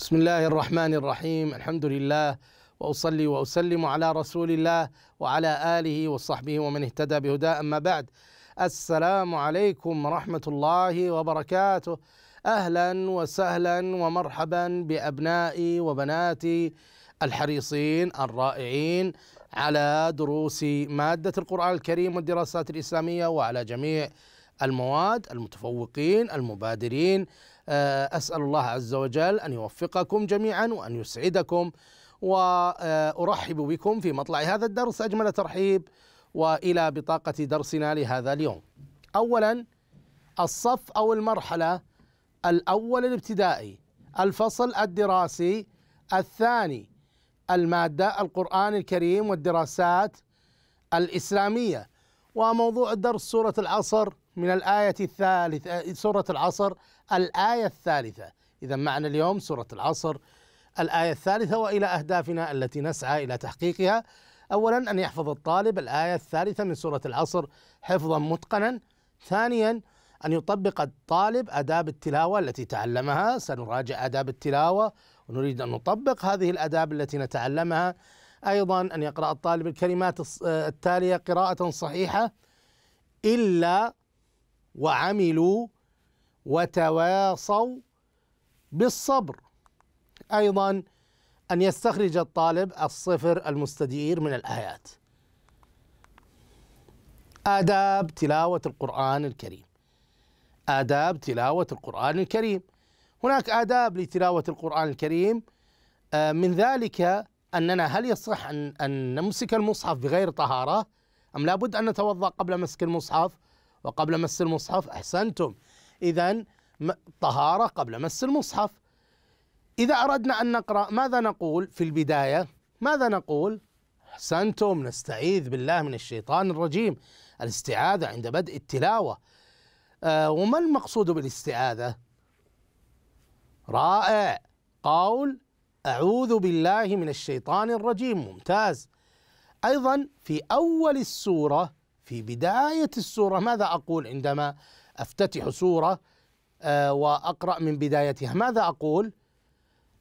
بسم الله الرحمن الرحيم الحمد لله واصلي واسلم على رسول الله وعلى اله وصحبه ومن اهتدى بهداه اما بعد السلام عليكم ورحمه الله وبركاته اهلا وسهلا ومرحبا بابنائي وبناتي الحريصين الرائعين على دروس ماده القران الكريم والدراسات الاسلاميه وعلى جميع المواد المتفوقين المبادرين آه، أسأل الله عز وجل أن يوفقكم جميعا وأن يسعدكم وأرحب بكم في مطلع هذا الدرس أجمل ترحيب وإلى بطاقة درسنا لهذا اليوم أولا الصف أو المرحلة الأول الابتدائي الفصل الدراسي الثاني المادة القرآن الكريم والدراسات الإسلامية وموضوع الدرس سورة العصر من الآية الثالثة آه، سورة العصر الآية الثالثة إذا معنا اليوم سورة العصر الآية الثالثة وإلى أهدافنا التي نسعى إلى تحقيقها أولا أن يحفظ الطالب الآية الثالثة من سورة العصر حفظا متقنا ثانيا أن يطبق الطالب آداب التلاوة التي تعلمها سنراجع آداب التلاوة ونريد أن نطبق هذه الآداب التي نتعلمها أيضا أن يقرأ الطالب الكلمات آه، التالية قراءة صحيحة إلا وعملوا وتواصوا بالصبر ايضا ان يستخرج الطالب الصفر المستدير من الايات آداب تلاوة القرآن الكريم آداب تلاوة القرآن الكريم هناك آداب لتلاوة القرآن الكريم آه، من ذلك أننا هل يصح أن, أن نمسك المصحف بغير طهارة أم لابد أن نتوضأ قبل مسك المصحف وقبل مس المصحف أحسنتم إذا طهارة قبل مس المصحف إذا أردنا أن نقرأ ماذا نقول في البداية ماذا نقول أحسنتم نستعيذ بالله من الشيطان الرجيم الاستعاذة عند بدء التلاوة أه وما المقصود بالاستعاذة رائع قول أعوذ بالله من الشيطان الرجيم ممتاز أيضا في أول السورة في بداية السورة ماذا أقول عندما أفتتح سورة آه، وأقرأ من بدايتها ماذا أقول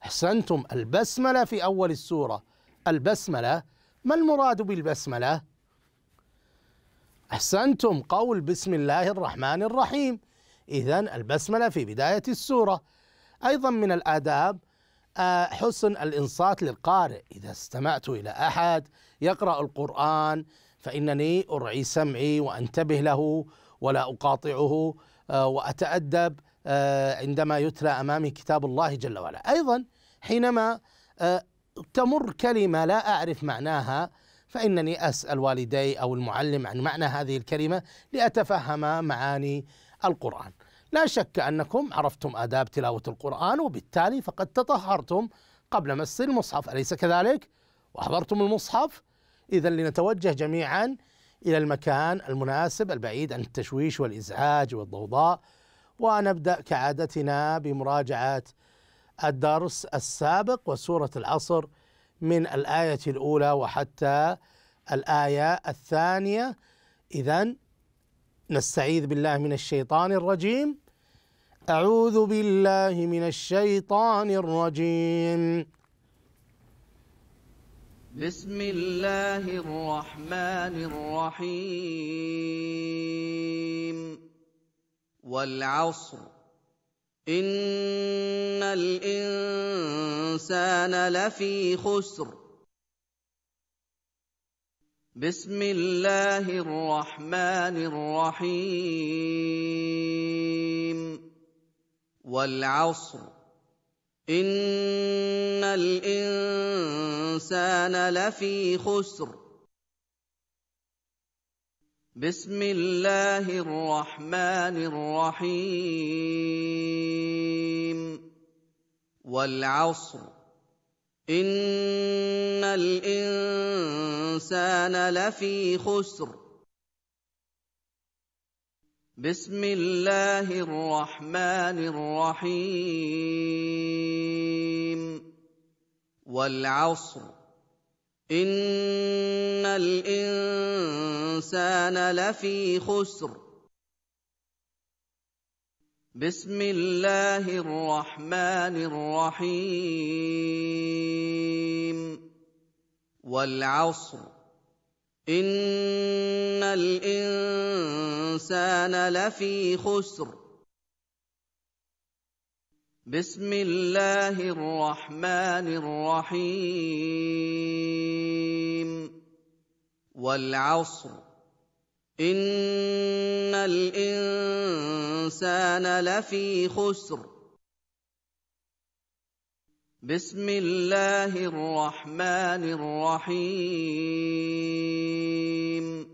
أحسنتم البسملة في أول السورة البسملة ما المراد بالبسملة أحسنتم قول بسم الله الرحمن الرحيم إذا البسملة في بداية السورة أيضا من الآداب آه، حسن الإنصات للقارئ إذا استمعت إلى أحد يقرأ القرآن فإنني أرعي سمعي وأنتبه له ولا أقاطعه آه، وأتأدب آه، عندما يتلى أمامي كتاب الله جل وعلا أيضا حينما آه، تمر كلمة لا أعرف معناها فإنني أسأل والدي أو المعلم عن معنى هذه الكلمة لأتفهم معاني القرآن لا شك أنكم عرفتم آداب تلاوة القرآن وبالتالي فقد تطهرتم قبل مس المصحف أليس كذلك؟ وحضرتم المصحف إذا لنتوجه جميعا إلى المكان المناسب البعيد عن التشويش والإزعاج والضوضاء ونبدأ كعادتنا بمراجعة الدرس السابق وسورة العصر من الآية الأولى وحتى الآية الثانية إذا نستعيذ بالله من الشيطان الرجيم أعوذ بالله من الشيطان الرجيم بسم الله الرحمن الرحيم والعصر إن الإنسان لفي خسر بسم الله الرحمن الرحيم والعصر إن الإنسان الإنسان لفي خسر بسم الله الرحمن الرحيم والعصر إن الإنسان لفي خسر بسم الله الرحمن الرحيم والعصر ان الانسان لفي خسر بسم الله الرحمن الرحيم والعصر ان الانسان لفي خسر بسم الله الرحمن الرحيم والعصر ان الانسان لفي خسر بسم الله الرحمن الرحيم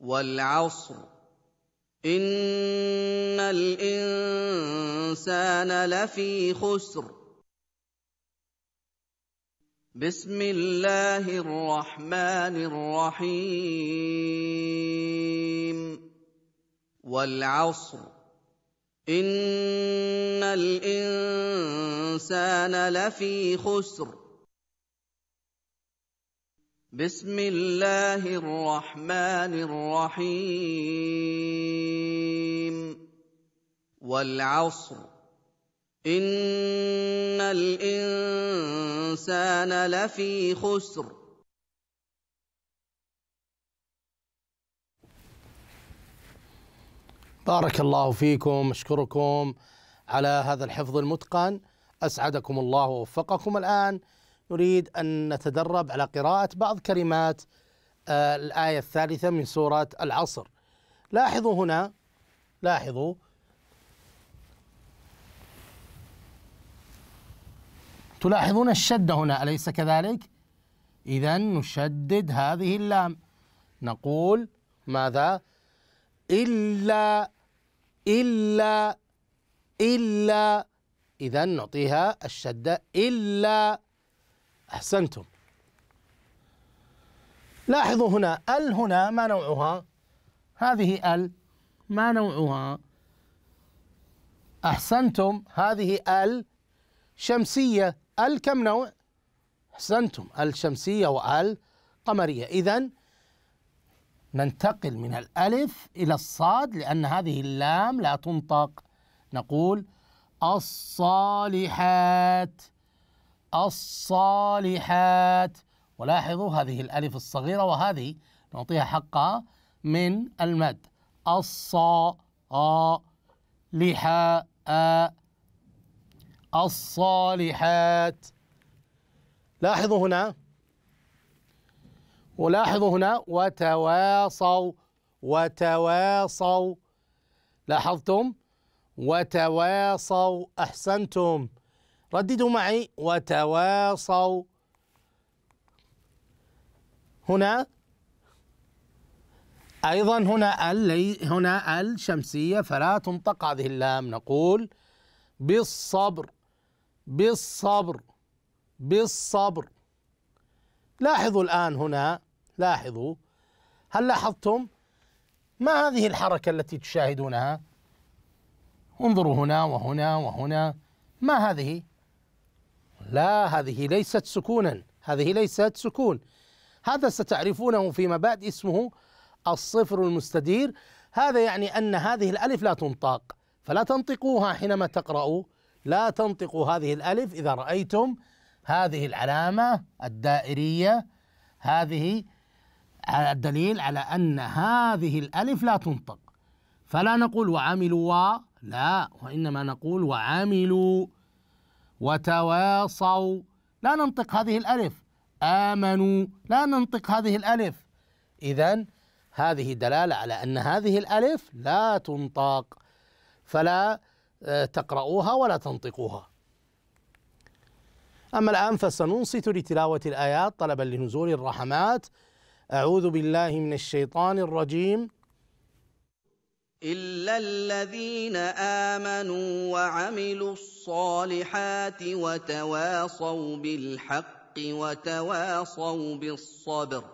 والعصر ان الانسان لفي خسر بسم الله الرحمن الرحيم والعصر ان الانسان لفي خسر بسم الله الرحمن الرحيم والعصر ان الانسان لفي خسر بارك الله فيكم اشكركم على هذا الحفظ المتقن اسعدكم الله ووفقكم الان نريد أن نتدرب على قراءة بعض كلمات آه، الآية الثالثة من سورة العصر لاحظوا هنا لاحظوا تلاحظون الشدة هنا أليس كذلك؟ إذا نشدد هذه اللام نقول ماذا؟ إلا إلا إلا إذا نعطيها الشدة إلا أحسنتم لاحظوا هنا ال هنا ما نوعها هذه ال ما نوعها أحسنتم هذه ال شمسية ال كم نوع أحسنتم ال شمسية وال قمرية إذا ننتقل من الألف إلى الصاد لأن هذه اللام لا تنطق نقول الصالحات الصالحات ولاحظوا هذه الألف الصغيرة وهذه نعطيها حقها من المد الصا لحاء الصالحات لاحظوا هنا ولاحظوا هنا وتواصوا وتواصوا لاحظتم وتواصوا أحسنتم رددوا معي وتواصوا هنا أيضا هنا ال هنا الشمسيه فلا تنطق هذه اللام نقول بالصبر بالصبر بالصبر لاحظوا الآن هنا لاحظوا هل لاحظتم ما هذه الحركة التي تشاهدونها انظروا هنا وهنا وهنا ما هذه لا هذه ليست سكونا هذه ليست سكون هذا ستعرفونه في مبادئ اسمه الصفر المستدير هذا يعني أن هذه الألف لا تنطق فلا تنطقوها حينما تقرأوا لا تنطقوا هذه الألف إذا رأيتم هذه العلامة الدائرية هذه الدليل على أن هذه الألف لا تنطق فلا نقول وعملوا لا وإنما نقول وعملوا وتواصوا لا ننطق هذه الألف آمنوا لا ننطق هذه الألف إذا هذه دلالة على أن هذه الألف لا تنطق فلا آه، تقرؤوها ولا تنطقوها أما الآن فسننصت لتلاوة الآيات طلبا لنزول الرحمات أعوذ بالله من الشيطان الرجيم الا الذين امنوا وعملوا الصالحات وتواصوا بالحق وتواصوا بالصبر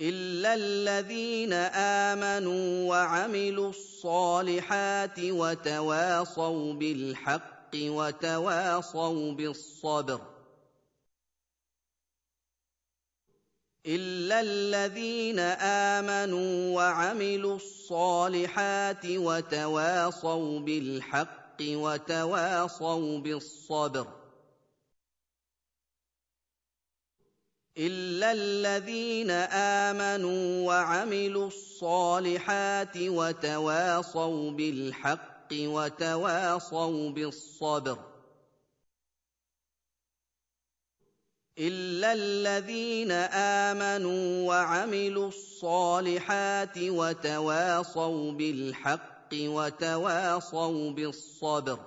الا الذين امنوا وعملوا الصالحات وتواصوا بالحق وتواصوا بالصبر الا الذين امنوا وعملوا الصالحات وتواصوا بالحق وتواصوا بالصبر الا الذين امنوا وعملوا الصالحات وتواصوا بالحق وتواصوا بالصبر الا الذين امنوا وعملوا الصالحات وتواصوا بالحق وتواصوا بالصبر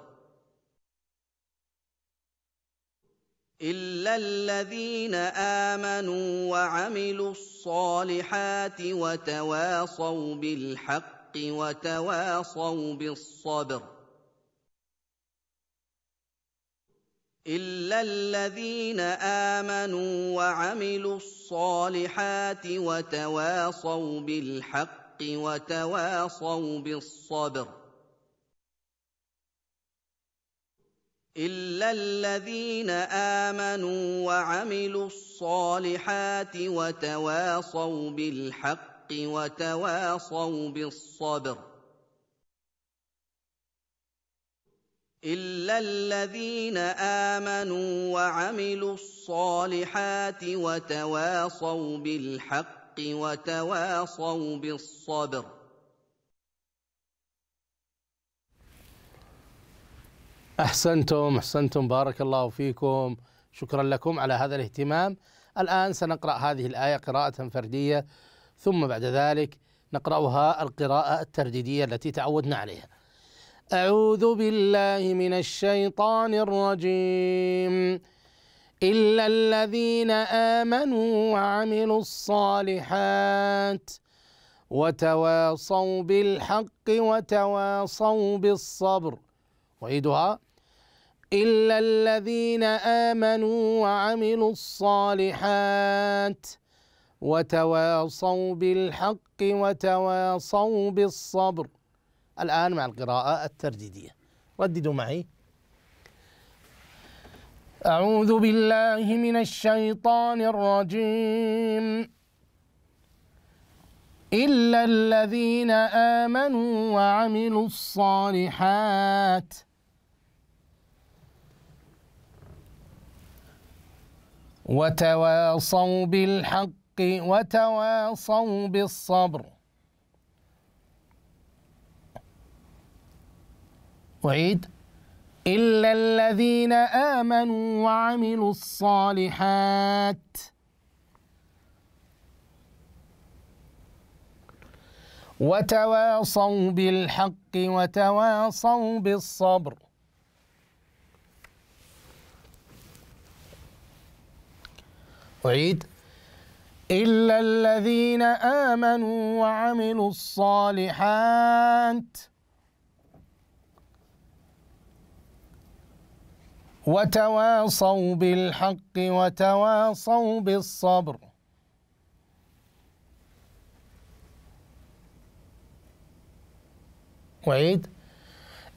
الا الذين امنوا وعملوا الصالحات وتواصوا بالحق وتواصوا بالصبر الا الذين امنوا وعملوا الصالحات وتواصوا بالحق وتواصوا بالصبر الا الذين امنوا وعملوا الصالحات وتواصوا بالحق وتواصوا بالصبر الا الذين امنوا وعملوا الصالحات وتواصوا بالحق وتواصوا بالصبر احسنتم احسنتم بارك الله فيكم شكرا لكم على هذا الاهتمام الان سنقرا هذه الايه قراءه فرديه ثم بعد ذلك نقراها القراءه الترديديه التي تعودنا عليها أعوذ بالله من الشيطان الرجيم إلا الذين آمنوا وعملوا الصالحات وتواصوا بالحق وتواصوا بالصبر وعيدها إلا الذين آمنوا وعملوا الصالحات وتواصوا بالحق وتواصوا بالصبر الآن مع القراءة الترديدية رددوا معي أعوذ بالله من الشيطان الرجيم إلا الذين آمنوا وعملوا الصالحات وتواصوا بالحق وتواصوا بالصبر أعيد إلا الذين آمنوا وعملوا الصالحات وتواصوا بالحق وتواصوا بالصبر أعيد إلا الذين آمنوا وعملوا الصالحات وتواصوا بالحق وتواصوا بالصبر وعيد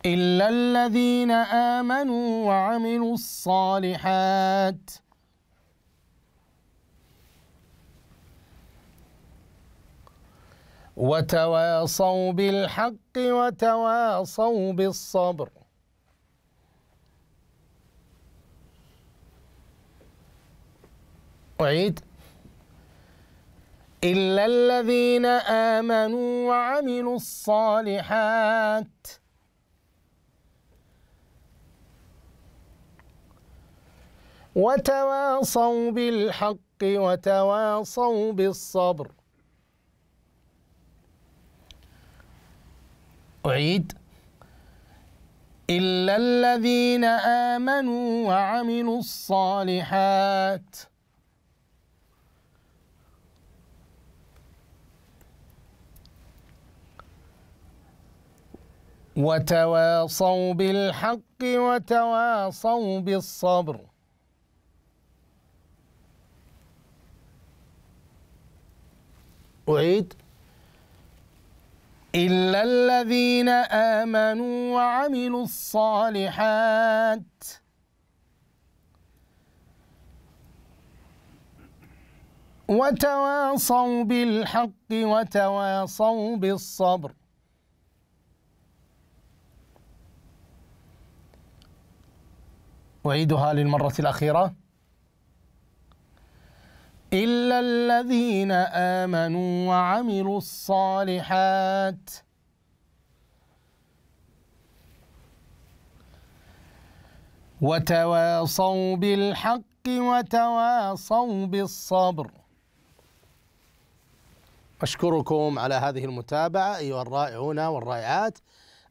إلا الذين آمنوا وعملوا الصالحات وتواصوا بالحق وتواصوا بالصبر أعيد إلا الذين آمنوا وعملوا الصالحات وتواصوا بالحق وتواصوا بالصبر أعيد إلا الذين آمنوا وعملوا الصالحات وتواصوا بالحق وتواصوا بالصبر أعيد إلا الذين آمنوا وعملوا الصالحات وتواصوا بالحق وتواصوا بالصبر أعيدها للمرة الأخيرة إلا الذين آمنوا وعملوا الصالحات وتواصوا بالحق وتواصوا بالصبر أشكركم على هذه المتابعة أيها الرائعون والرائعات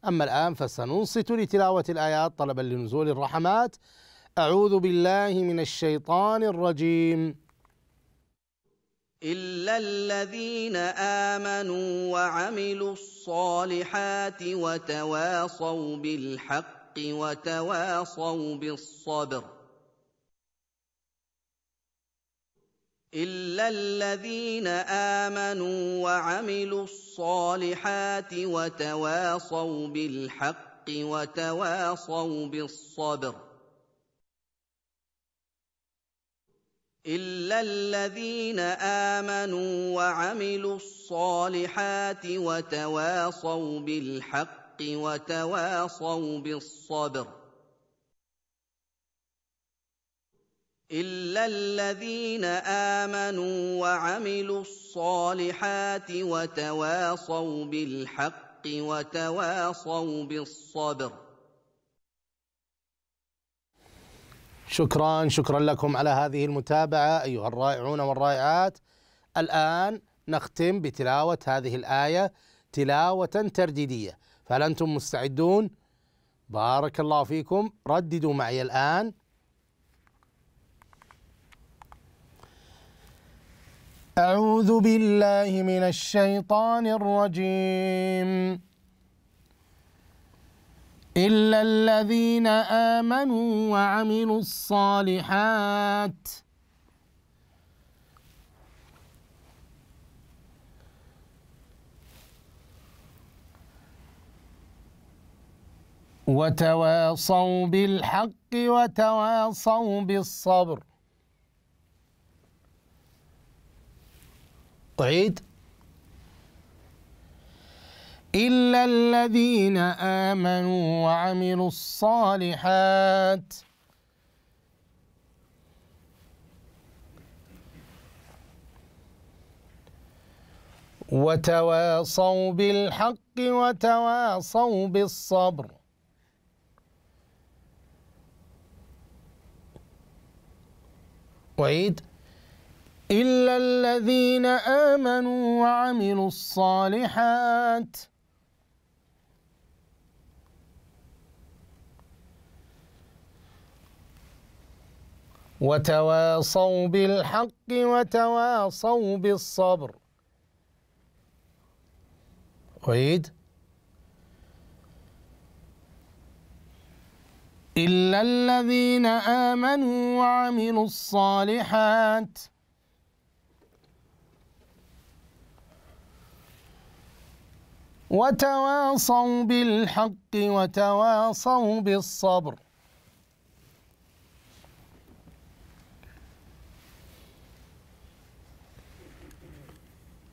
أما الآن فسننصت لتلاوة الآيات طلبا لنزول الرحمات أعوذ بالله من الشيطان الرجيم إلا الذين آمنوا وعملوا الصالحات وتواصوا بالحق وتواصوا بالصبر الا الذين امنوا وعملوا الصالحات وتواصوا بالحق وتواصوا بالصبر الا الذين امنوا وعملوا الصالحات وتواصوا بالحق وتواصوا بالصبر الا الذين امنوا وعملوا الصالحات وتواصوا بالحق وتواصوا بالصبر شكرا شكرا لكم على هذه المتابعه ايها الرائعون والرائعات الان نختم بتلاوه هذه الايه تلاوه ترديديه فهل انتم مستعدون بارك الله فيكم رددوا معي الان أعوذ بالله من الشيطان الرجيم إلا الذين آمنوا وعملوا الصالحات وتواصوا بالحق وتواصوا بالصبر أعيد إلا الذين آمنوا وعملوا الصالحات وتواصوا بالحق وتواصوا بالصبر وعيد إلا الذين آمنوا وعملوا الصالحات وتواصوا بالحق وتواصوا بالصبر عيد إلا الذين آمنوا وعملوا الصالحات وتواصوا بالحق وتواصوا بالصبر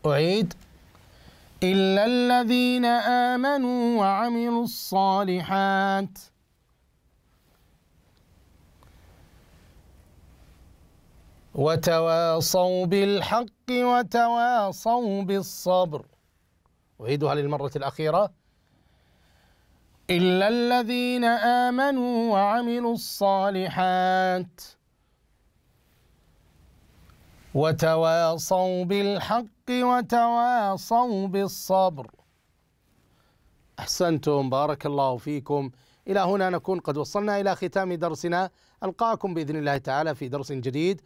أعيد إلا الذين آمنوا وعملوا الصالحات وتواصوا بالحق وتواصوا بالصبر أعيدها للمرة الأخيرة إلا الذين آمنوا وعملوا الصالحات وتواصوا بالحق وتواصوا بالصبر أحسنتم بارك الله فيكم إلى هنا نكون قد وصلنا إلى ختام درسنا ألقاكم بإذن الله تعالى في درس جديد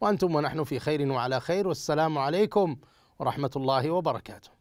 وأنتم ونحن في خير وعلى خير والسلام عليكم ورحمة الله وبركاته